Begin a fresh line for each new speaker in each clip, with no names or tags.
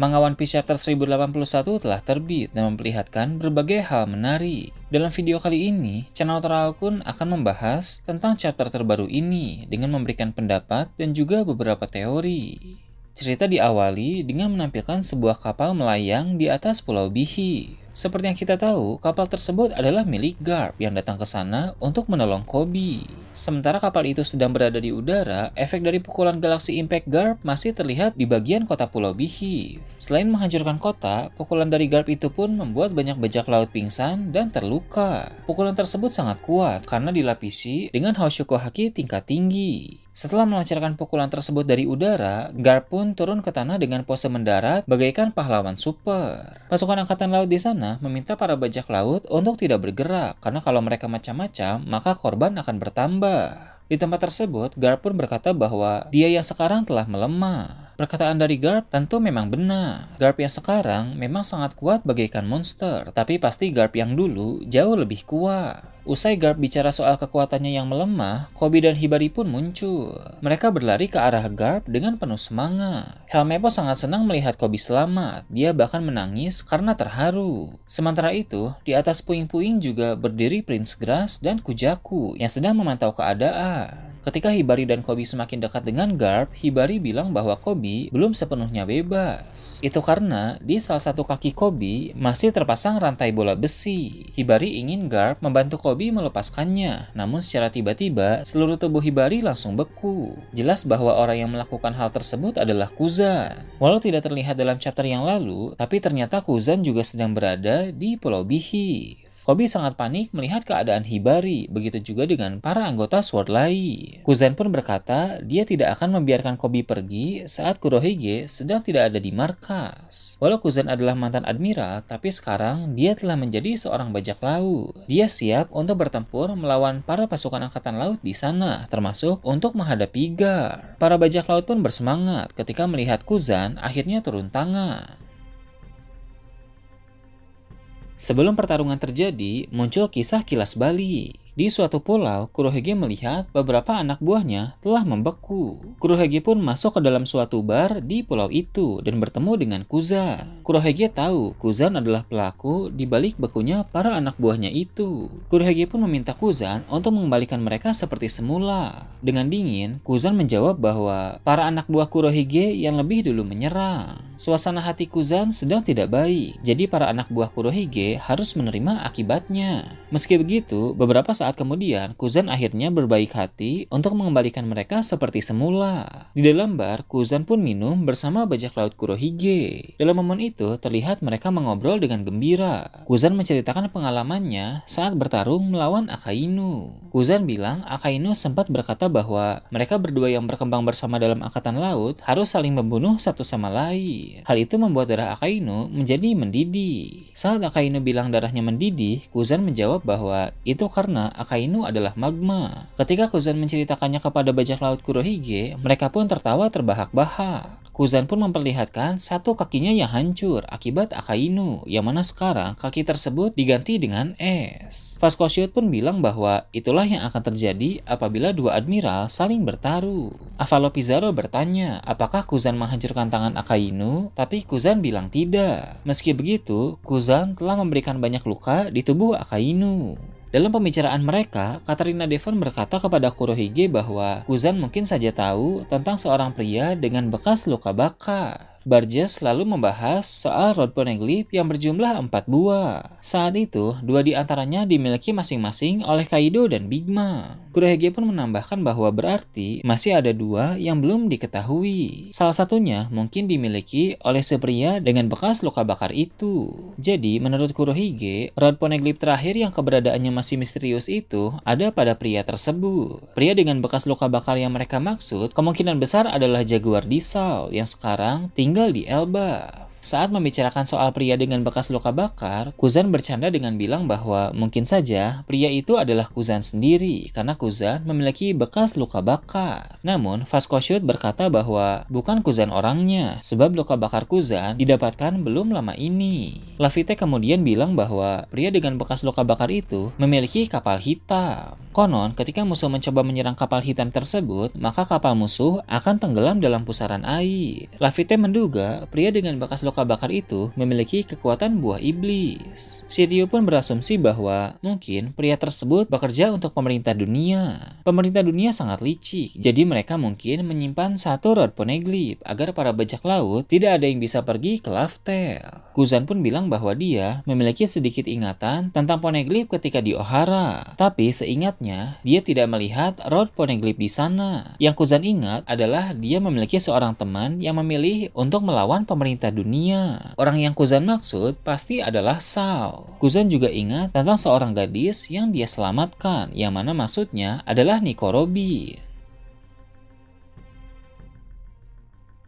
Mangawan Peace Chapter 1081 telah terbit dan memperlihatkan berbagai hal menarik. Dalam video kali ini, channel Toraokun akan membahas tentang chapter terbaru ini dengan memberikan pendapat dan juga beberapa teori. Cerita diawali dengan menampilkan sebuah kapal melayang di atas Pulau Bihi. Seperti yang kita tahu, kapal tersebut adalah milik Garp yang datang ke sana untuk menolong Kobi. Sementara kapal itu sedang berada di udara, efek dari pukulan galaksi impact Garp masih terlihat di bagian kota Pulau Bihiv. Selain menghancurkan kota, pukulan dari Garp itu pun membuat banyak bajak laut pingsan dan terluka. Pukulan tersebut sangat kuat karena dilapisi dengan Hoshuko Haki tingkat tinggi. Setelah melancarkan pukulan tersebut dari udara, Gar pun turun ke tanah dengan pose mendarat bagaikan pahlawan super. Pasukan angkatan laut di sana meminta para bajak laut untuk tidak bergerak karena kalau mereka macam-macam, maka korban akan bertambah. Di tempat tersebut, Gar pun berkata bahwa dia yang sekarang telah melemah. Perkataan dari Garp tentu memang benar. Garp yang sekarang memang sangat kuat bagaikan monster, tapi pasti Garp yang dulu jauh lebih kuat. Usai Garp bicara soal kekuatannya yang melemah, Kobi dan Hibari pun muncul. Mereka berlari ke arah Garp dengan penuh semangat. Helmepo sangat senang melihat Kobi selamat, dia bahkan menangis karena terharu. Sementara itu, di atas puing-puing juga berdiri Prince Grass dan Kujaku yang sedang memantau keadaan. Ketika Hibari dan Kobi semakin dekat dengan Garp, Hibari bilang bahwa Kobi belum sepenuhnya bebas. Itu karena di salah satu kaki Kobi masih terpasang rantai bola besi. Hibari ingin Garp membantu Kobi melepaskannya, namun secara tiba-tiba seluruh tubuh Hibari langsung beku. Jelas bahwa orang yang melakukan hal tersebut adalah Kuzan. Walau tidak terlihat dalam chapter yang lalu, tapi ternyata Kuzan juga sedang berada di Pulau Bihi. Kobi sangat panik melihat keadaan Hibari, begitu juga dengan para anggota Sword Lai. Kuzen pun berkata dia tidak akan membiarkan Kobi pergi saat Kurohige sedang tidak ada di markas. Walau Kuzen adalah mantan admiral, tapi sekarang dia telah menjadi seorang bajak laut. Dia siap untuk bertempur melawan para pasukan angkatan laut di sana, termasuk untuk menghadapi Gar. Para bajak laut pun bersemangat ketika melihat Kuzan akhirnya turun tangan. Sebelum pertarungan terjadi, muncul kisah kilas Bali. Di suatu pulau, Kurohige melihat beberapa anak buahnya telah membeku. Kurohige pun masuk ke dalam suatu bar di pulau itu dan bertemu dengan Kuzan. Kurohige tahu Kuzan adalah pelaku di balik bekunya para anak buahnya itu. Kurohige pun meminta Kuzan untuk mengembalikan mereka seperti semula. Dengan dingin, Kuzan menjawab bahwa para anak buah Kurohige yang lebih dulu menyerah. Suasana hati Kuzan sedang tidak baik, jadi para anak buah Kurohige harus menerima akibatnya. Meski begitu, beberapa saat saat kemudian, Kuzan akhirnya berbaik hati untuk mengembalikan mereka seperti semula. Di dalam bar, Kuzan pun minum bersama bajak laut Kurohige. Dalam momen itu, terlihat mereka mengobrol dengan gembira. Kuzan menceritakan pengalamannya saat bertarung melawan Akainu. Kuzan bilang Akainu sempat berkata bahwa mereka berdua yang berkembang bersama dalam angkatan laut harus saling membunuh satu sama lain. Hal itu membuat darah Akainu menjadi mendidih. Saat Akainu bilang darahnya mendidih, Kuzan menjawab bahwa itu karena Akainu adalah magma. Ketika Kuzan menceritakannya kepada bajak laut Kurohige, mereka pun tertawa terbahak-bahak. Kuzan pun memperlihatkan satu kakinya yang hancur akibat Akainu, yang mana sekarang kaki tersebut diganti dengan es. Vaskoshiot pun bilang bahwa itulah yang akan terjadi apabila dua admiral saling bertaruh. Avalo Pizarro bertanya apakah Kuzan menghancurkan tangan Akainu, tapi Kuzan bilang tidak. Meski begitu, Kuzan telah memberikan banyak luka di tubuh Akainu. Dalam pembicaraan mereka, Katarina Devon berkata kepada Kurohige bahwa Kuzan mungkin saja tahu tentang seorang pria dengan bekas luka bakar. Barja selalu membahas soal rod poneglyph yang berjumlah empat buah. Saat itu, dua di antaranya dimiliki masing-masing oleh Kaido dan Bigma. Kurohige pun menambahkan bahwa berarti masih ada dua yang belum diketahui. Salah satunya mungkin dimiliki oleh Sepria dengan bekas luka bakar itu. Jadi menurut Kurohige, rod poneglyph terakhir yang keberadaannya masih misterius itu ada pada pria tersebut. Pria dengan bekas luka bakar yang mereka maksud kemungkinan besar adalah Jaguar Diesel yang sekarang tinggal di Elba. Saat membicarakan soal pria dengan bekas luka bakar, Kuzan bercanda dengan bilang bahwa mungkin saja pria itu adalah Kuzan sendiri karena Kuzan memiliki bekas luka bakar. Namun, Vasco Shoot berkata bahwa bukan Kuzan orangnya sebab luka bakar Kuzan didapatkan belum lama ini. Lafite kemudian bilang bahwa pria dengan bekas luka bakar itu memiliki kapal hitam. Konon, ketika musuh mencoba menyerang kapal hitam tersebut, maka kapal musuh akan tenggelam dalam pusaran air. Lafite menduga pria dengan bekas luka luka Bakar itu memiliki kekuatan buah iblis. Sirio pun berasumsi bahwa mungkin pria tersebut bekerja untuk pemerintah dunia. Pemerintah dunia sangat licik, jadi mereka mungkin menyimpan satu rod poneglyph agar para bajak laut tidak ada yang bisa pergi ke Laftel. Kuzan pun bilang bahwa dia memiliki sedikit ingatan tentang poneglyph ketika di Ohara, tapi seingatnya dia tidak melihat rod poneglyph di sana. Yang Kuzan ingat adalah dia memiliki seorang teman yang memilih untuk melawan pemerintah dunia dunia. Orang yang Kuzan maksud pasti adalah Sal. Kuzan juga ingat tentang seorang gadis yang dia selamatkan, yang mana maksudnya adalah Nikorobi.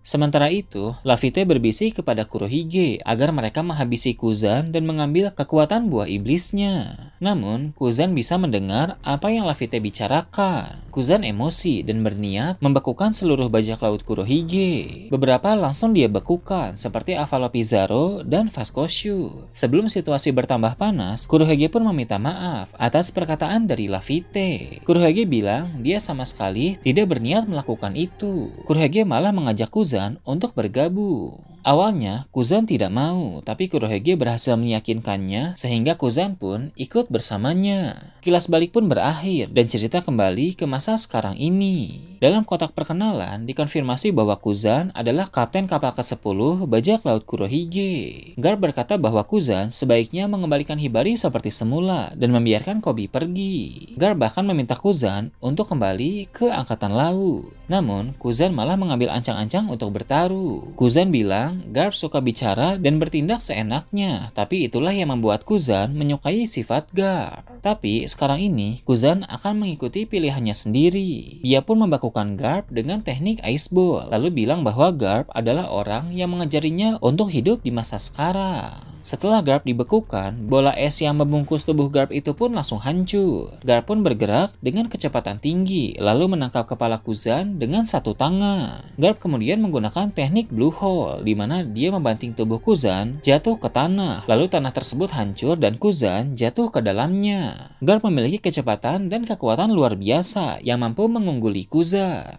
Sementara itu, Lavite berbisik kepada Kurohige agar mereka menghabisi Kuzan dan mengambil kekuatan buah iblisnya. Namun, Kuzan bisa mendengar apa yang Lavite bicarakan. Kuzan emosi dan berniat membekukan seluruh bajak laut Kurohige. Beberapa langsung dia bekukan seperti Avalo Pizarro dan Vaskoshu. Sebelum situasi bertambah panas, Kurohige pun meminta maaf atas perkataan dari Lavite. Kurohige bilang dia sama sekali tidak berniat melakukan itu. Kurohige malah mengajak Kuzan Kuzan untuk bergabung. Awalnya, Kuzan tidak mau, tapi Kurohige berhasil meyakinkannya sehingga Kuzan pun ikut bersamanya. Kilas balik pun berakhir dan cerita kembali ke masa sekarang ini. Dalam kotak perkenalan, dikonfirmasi bahwa Kuzan adalah kapten kapal ke-10 bajak laut Kurohige. Gar berkata bahwa Kuzan sebaiknya mengembalikan Hibari seperti semula dan membiarkan Kobi pergi. Gar bahkan meminta Kuzan untuk kembali ke angkatan laut. Namun, Kuzan malah mengambil ancang-ancang untuk bertaruh. Kuzan bilang, Garp suka bicara dan bertindak seenaknya, tapi itulah yang membuat Kuzan menyukai sifat Garp. Tapi sekarang ini, Kuzan akan mengikuti pilihannya sendiri. Dia pun membakukan Garp dengan teknik Ice Ball, lalu bilang bahwa Garp adalah orang yang mengajarinya untuk hidup di masa sekarang. Setelah Garp dibekukan, bola es yang membungkus tubuh Garp itu pun langsung hancur. Garp pun bergerak dengan kecepatan tinggi, lalu menangkap kepala Kuzan dengan satu tangan. Garp kemudian menggunakan teknik Blue Hole, di mana dia membanting tubuh Kuzan jatuh ke tanah, lalu tanah tersebut hancur dan Kuzan jatuh ke dalamnya. Gar memiliki kecepatan dan kekuatan luar biasa yang mampu mengungguli Kuza.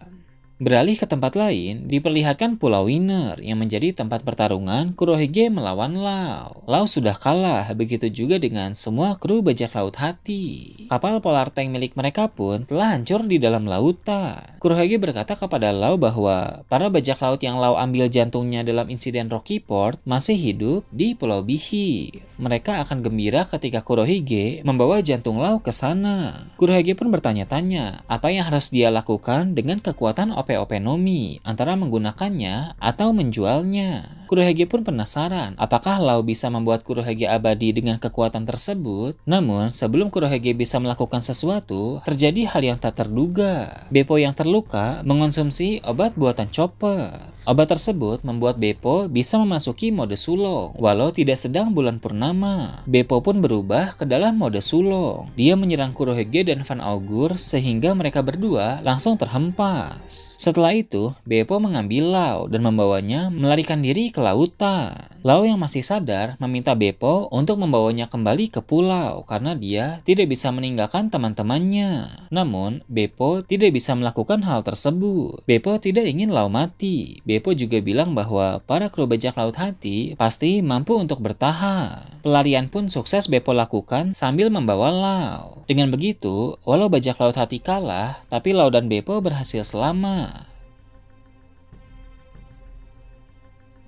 Beralih ke tempat lain, diperlihatkan Pulau Winner yang menjadi tempat pertarungan Kurohige melawan Lau. Lau sudah kalah, begitu juga dengan semua kru bajak laut hati. Kapal polar tank milik mereka pun telah hancur di dalam lautan. Kurohige berkata kepada Lau bahwa para bajak laut yang Lau ambil jantungnya dalam insiden Rocky Port masih hidup di Pulau Bihi. Mereka akan gembira ketika Kurohige membawa jantung Lau ke sana. Kurohige pun bertanya-tanya apa yang harus dia lakukan dengan kekuatan operasi POP-nomi antara menggunakannya atau menjualnya. Kurohage pun penasaran apakah Lau bisa membuat Kurohage abadi dengan kekuatan tersebut. Namun, sebelum Kurohage bisa melakukan sesuatu, terjadi hal yang tak terduga. Beppo yang terluka mengonsumsi obat buatan Chopper. Obat tersebut membuat Beppo bisa memasuki mode Sulo, walau tidak sedang bulan purnama. Beppo pun berubah ke dalam mode Sulo. Dia menyerang Kurohige dan Van Augur sehingga mereka berdua langsung terhempas. Setelah itu, Beppo mengambil Lau dan membawanya melarikan diri ke lautan. Lau yang masih sadar meminta Beppo untuk membawanya kembali ke pulau karena dia tidak bisa meninggalkan teman-temannya. Namun, Beppo tidak bisa melakukan hal tersebut. Beppo tidak ingin Lau mati. Beppo juga bilang bahwa para kru bajak laut hati pasti mampu untuk bertahan. Pelarian pun sukses Beppo lakukan sambil membawa Lau. Dengan begitu, walau bajak laut hati kalah, tapi Lau dan Beppo berhasil selamat.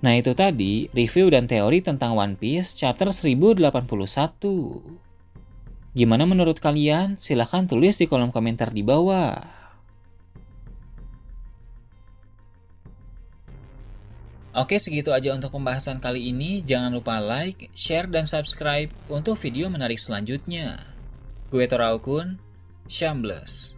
Nah itu tadi review dan teori tentang One Piece chapter 1081. Gimana menurut kalian? Silahkan tulis di kolom komentar di bawah. Oke, segitu aja untuk pembahasan kali ini. Jangan lupa like, share, dan subscribe untuk video menarik selanjutnya. Gue Toraukun, Shambles.